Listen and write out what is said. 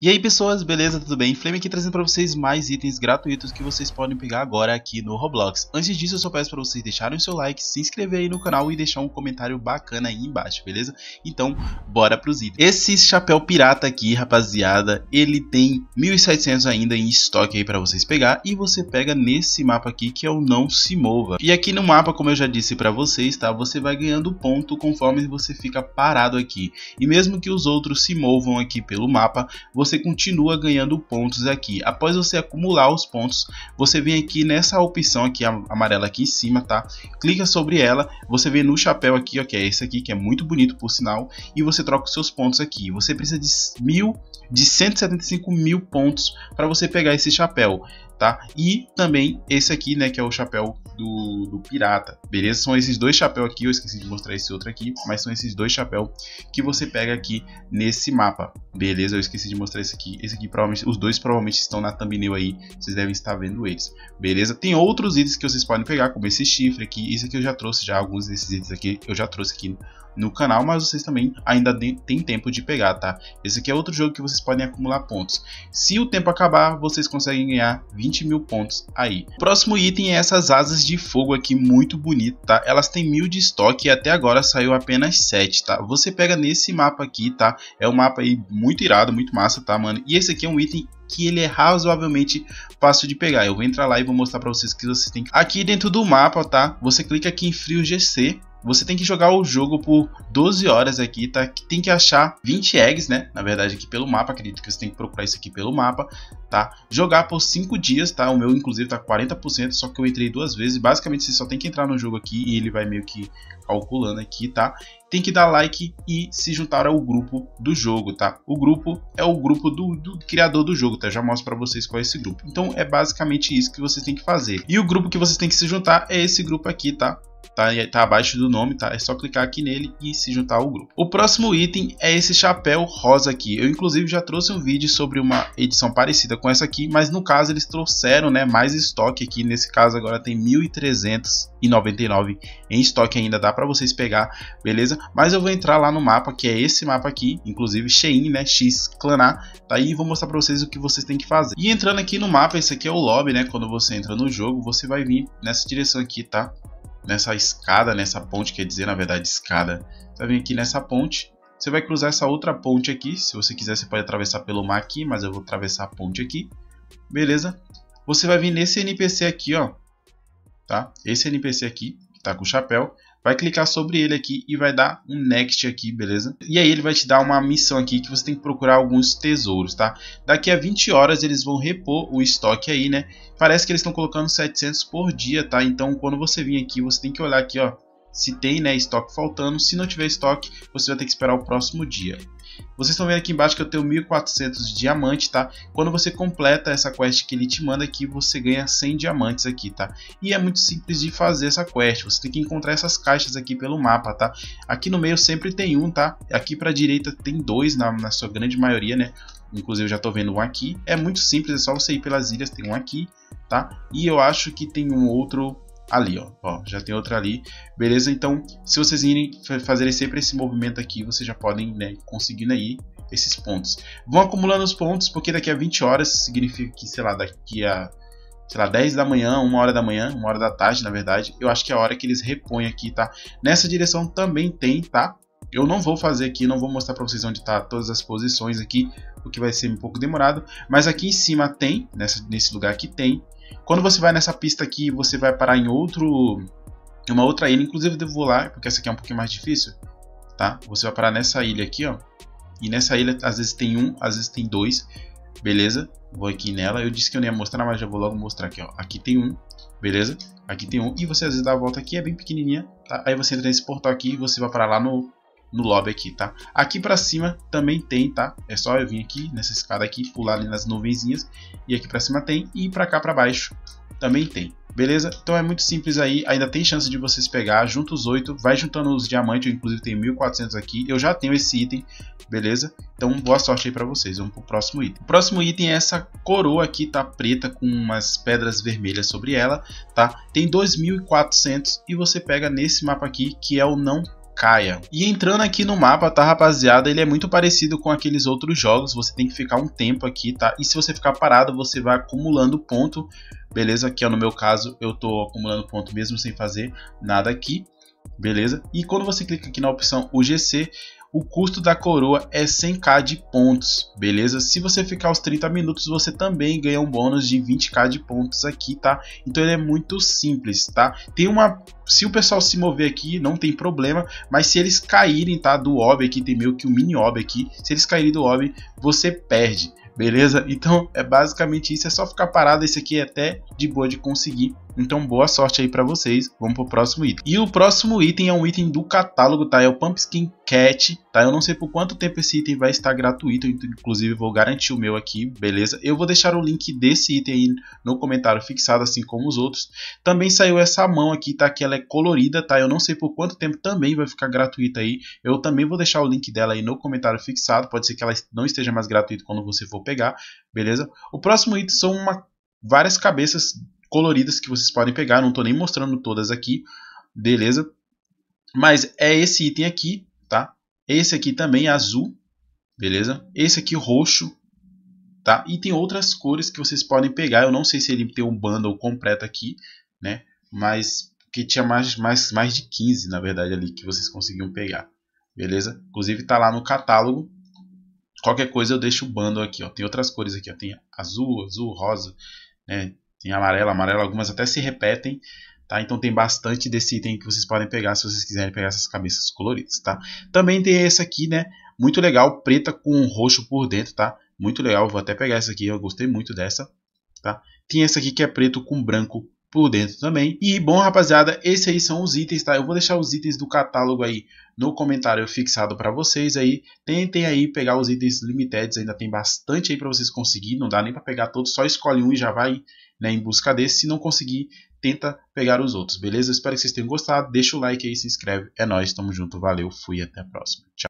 E aí pessoas, beleza? Tudo bem? Flame aqui trazendo para vocês mais itens gratuitos que vocês podem pegar agora aqui no Roblox. Antes disso eu só peço para vocês deixarem o seu like, se inscrever aí no canal e deixar um comentário bacana aí embaixo, beleza? Então, bora pros itens. Esse chapéu pirata aqui, rapaziada, ele tem 1700 ainda em estoque aí para vocês pegar e você pega nesse mapa aqui que é o Não Se Mova. E aqui no mapa, como eu já disse para vocês, tá? Você vai ganhando ponto conforme você fica parado aqui. E mesmo que os outros se movam aqui pelo mapa, você você continua ganhando pontos aqui. Após você acumular os pontos, você vem aqui nessa opção aqui amarela aqui em cima, tá? Clica sobre ela, você vê no chapéu aqui, ó, que é esse aqui, que é muito bonito por sinal, e você troca os seus pontos aqui. Você precisa de mil, de 175 mil pontos para você pegar esse chapéu tá? E também esse aqui, né, que é o chapéu do, do pirata, beleza? São esses dois chapéus aqui, eu esqueci de mostrar esse outro aqui, mas são esses dois chapéus que você pega aqui nesse mapa, beleza? Eu esqueci de mostrar esse aqui, esse aqui provavelmente, os dois provavelmente estão na thumbnail aí, vocês devem estar vendo eles, beleza? Tem outros itens que vocês podem pegar, como esse chifre aqui, isso aqui eu já trouxe já, alguns desses itens aqui eu já trouxe aqui no canal, mas vocês também ainda tem tempo de pegar, tá? Esse aqui é outro jogo que vocês podem acumular pontos. Se o tempo acabar, vocês conseguem ganhar 20 20 mil pontos aí. O próximo item é essas asas de fogo aqui, muito bonito, tá? Elas têm mil de estoque e até agora saiu apenas 7, tá? Você pega nesse mapa aqui, tá? É um mapa aí muito irado, muito massa, tá, mano? E esse aqui é um item que ele é razoavelmente fácil de pegar. Eu vou entrar lá e vou mostrar para vocês que vocês têm. Aqui dentro do mapa, tá? Você clica aqui em Frio GC você tem que jogar o jogo por 12 horas aqui, tá? Tem que achar 20 eggs, né? Na verdade, aqui pelo mapa, acredito que você tem que procurar isso aqui pelo mapa, tá? Jogar por 5 dias, tá? O meu, inclusive, tá 40%, só que eu entrei duas vezes. Basicamente, você só tem que entrar no jogo aqui e ele vai meio que calculando aqui, tá? Tem que dar like e se juntar ao grupo do jogo, tá? O grupo é o grupo do, do criador do jogo, tá? já mostro para vocês qual é esse grupo. Então é basicamente isso que vocês têm que fazer. E o grupo que vocês têm que se juntar é esse grupo aqui, tá? tá, tá abaixo do nome, tá? É só clicar aqui nele e se juntar ao grupo. O próximo item é esse chapéu rosa aqui. Eu inclusive já trouxe um vídeo sobre uma edição parecida com essa aqui, mas no caso eles trouxeram, né, mais estoque aqui, nesse caso agora tem 1399 em estoque ainda, dá para vocês pegar, beleza? Mas eu vou entrar lá no mapa, que é esse mapa aqui, inclusive Shein, né, X Clanar, tá aí, vou mostrar para vocês o que vocês têm que fazer. E entrando aqui no mapa, esse aqui é o lobby, né, quando você entra no jogo, você vai vir nessa direção aqui, tá? nessa escada, nessa ponte, quer dizer, na verdade, escada. Você vai vir aqui nessa ponte, você vai cruzar essa outra ponte aqui. Se você quiser, você pode atravessar pelo mar aqui, mas eu vou atravessar a ponte aqui. Beleza? Você vai vir nesse NPC aqui, ó. Tá? Esse NPC aqui, que tá com o chapéu vai clicar sobre ele aqui e vai dar um next aqui, beleza? E aí ele vai te dar uma missão aqui que você tem que procurar alguns tesouros, tá? Daqui a 20 horas eles vão repor o estoque aí, né? Parece que eles estão colocando 700 por dia, tá? Então quando você vir aqui, você tem que olhar aqui, ó, se tem né, estoque faltando. Se não tiver estoque, você vai ter que esperar o próximo dia. Vocês estão vendo aqui embaixo que eu tenho 1400 diamantes, tá? Quando você completa essa quest que ele te manda aqui, você ganha 100 diamantes aqui, tá? E é muito simples de fazer essa quest, você tem que encontrar essas caixas aqui pelo mapa, tá? Aqui no meio sempre tem um, tá? Aqui para direita tem dois, na, na sua grande maioria, né? Inclusive eu já estou vendo um aqui. É muito simples, é só você ir pelas ilhas, tem um aqui, tá? E eu acho que tem um outro ali, ó. ó. Já tem outra ali, beleza? Então, se vocês irem fazerem sempre esse movimento aqui, vocês já podem, né, conseguindo aí esses pontos. Vão acumulando os pontos, porque daqui a 20 horas significa que, sei lá, daqui a sei lá, 10 da manhã, 1 hora da manhã, 1 hora da tarde, na verdade, eu acho que é a hora que eles repõem aqui, tá? Nessa direção também tem, tá? Eu não vou fazer aqui, não vou mostrar para vocês onde está todas as posições aqui, porque vai ser um pouco demorado. Mas aqui em cima tem, nessa, nesse lugar aqui tem. Quando você vai nessa pista aqui, você vai parar em outro, uma outra ilha. Inclusive eu vou lá, porque essa aqui é um pouquinho mais difícil, tá? Você vai parar nessa ilha aqui, ó. E nessa ilha às vezes tem um, às vezes tem dois, beleza? Vou aqui nela. Eu disse que eu não ia mostrar, mas já vou logo mostrar aqui, ó. Aqui tem um, beleza? Aqui tem um. E você às vezes dá a volta aqui, é bem pequenininha, tá? Aí você entra nesse portal aqui e você vai parar lá no no lobby aqui, tá? Aqui para cima também tem, tá? É só eu vir aqui nessa escada aqui, pular ali nas nuvenzinhas e aqui para cima tem e para cá para baixo também tem. Beleza? Então é muito simples aí, ainda tem chance de vocês pegar, junta os oito, vai juntando os diamantes, eu inclusive tenho 1400 aqui, eu já tenho esse item, beleza? Então boa sorte aí para vocês, vamos pro próximo item. O próximo item é essa coroa aqui, tá preta com umas pedras vermelhas sobre ela, tá? Tem 2400 e você pega nesse mapa aqui, que é o não Caia. E entrando aqui no mapa, tá rapaziada, ele é muito parecido com aqueles outros jogos, você tem que ficar um tempo aqui, tá? E se você ficar parado, você vai acumulando ponto, beleza? Aqui ó, é, no meu caso, eu tô acumulando ponto mesmo sem fazer nada aqui, beleza? E quando você clica aqui na opção UGC, o custo da coroa é 100k de pontos, beleza? Se você ficar os 30 minutos, você também ganha um bônus de 20k de pontos aqui, tá? Então ele é muito simples, tá? Tem uma... Se o pessoal se mover aqui, não tem problema, mas se eles caírem, tá? Do ob aqui, tem meio que um mini ob aqui, se eles caírem do ob você perde, beleza? Então é basicamente isso, é só ficar parado, esse aqui é até de boa de conseguir, então boa sorte aí para vocês. Vamos pro próximo item. E o próximo item é um item do catálogo, tá? É o Pumpkin Cat, tá? Eu não sei por quanto tempo esse item vai estar gratuito, então, inclusive vou garantir o meu aqui, beleza? Eu vou deixar o link desse item aí no comentário fixado, assim como os outros. Também saiu essa mão aqui, tá? Que ela é colorida, tá? Eu não sei por quanto tempo também vai ficar gratuita aí. Eu também vou deixar o link dela aí no comentário fixado. Pode ser que ela não esteja mais gratuita quando você for pegar, beleza? O próximo item são uma, várias cabeças coloridas que vocês podem pegar. Não estou nem mostrando todas aqui, beleza? Mas é esse item aqui, tá? Esse aqui também é azul, beleza? Esse aqui roxo, tá? E tem outras cores que vocês podem pegar. Eu não sei se ele tem um bundle completo aqui, né? Mas que tinha mais, mais, mais de 15, na verdade, ali que vocês conseguiam pegar. Beleza? Inclusive tá lá no catálogo. Qualquer coisa eu deixo o bundle aqui, ó. Tem outras cores aqui, ó. Tem azul, azul, rosa, né? Tem amarelo, amarelo, algumas até se repetem, tá? Então tem bastante desse item que vocês podem pegar se vocês quiserem pegar essas cabeças coloridas, tá? Também tem esse aqui, né? Muito legal, preta com roxo por dentro, tá? Muito legal, vou até pegar essa aqui, eu gostei muito dessa, tá? Tem essa aqui que é preto com branco por dentro também. E bom, rapaziada, esses aí são os itens, tá? Eu vou deixar os itens do catálogo aí no comentário fixado para vocês aí. Tentem aí pegar os itens limitados, ainda tem bastante aí para vocês conseguir, não dá nem para pegar todos, só escolhe um e já vai né, em busca desse. Se não conseguir, tenta pegar os outros, beleza? Eu espero que vocês tenham gostado, deixa o like aí, se inscreve. É nóis, tamo junto, valeu, fui até a próxima. Tchau.